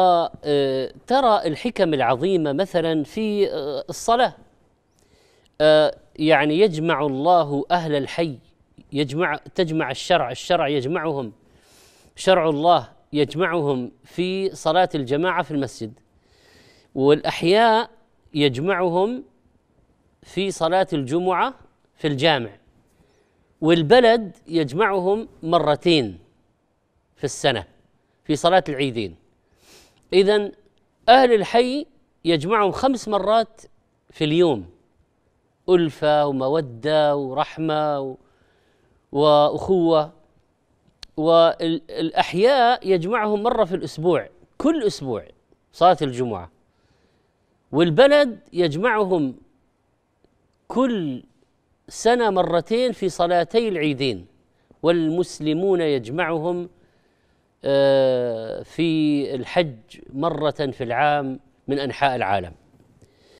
آه، ترى الحكم العظيمة مثلا في آه، الصلاة آه، يعني يجمع الله أهل الحي يجمع تجمع الشرع الشرع يجمعهم شرع الله يجمعهم في صلاة الجماعة في المسجد والأحياء يجمعهم في صلاة الجمعة في الجامع والبلد يجمعهم مرتين في السنة في صلاة العيدين إذا أهل الحي يجمعهم خمس مرات في اليوم ألفة ومودة ورحمة وأخوة والأحياء يجمعهم مرة في الأسبوع كل أسبوع صلاة الجمعة والبلد يجمعهم كل سنة مرتين في صلاتي العيدين والمسلمون يجمعهم آه، في الحج مرة في العام من أنحاء العالم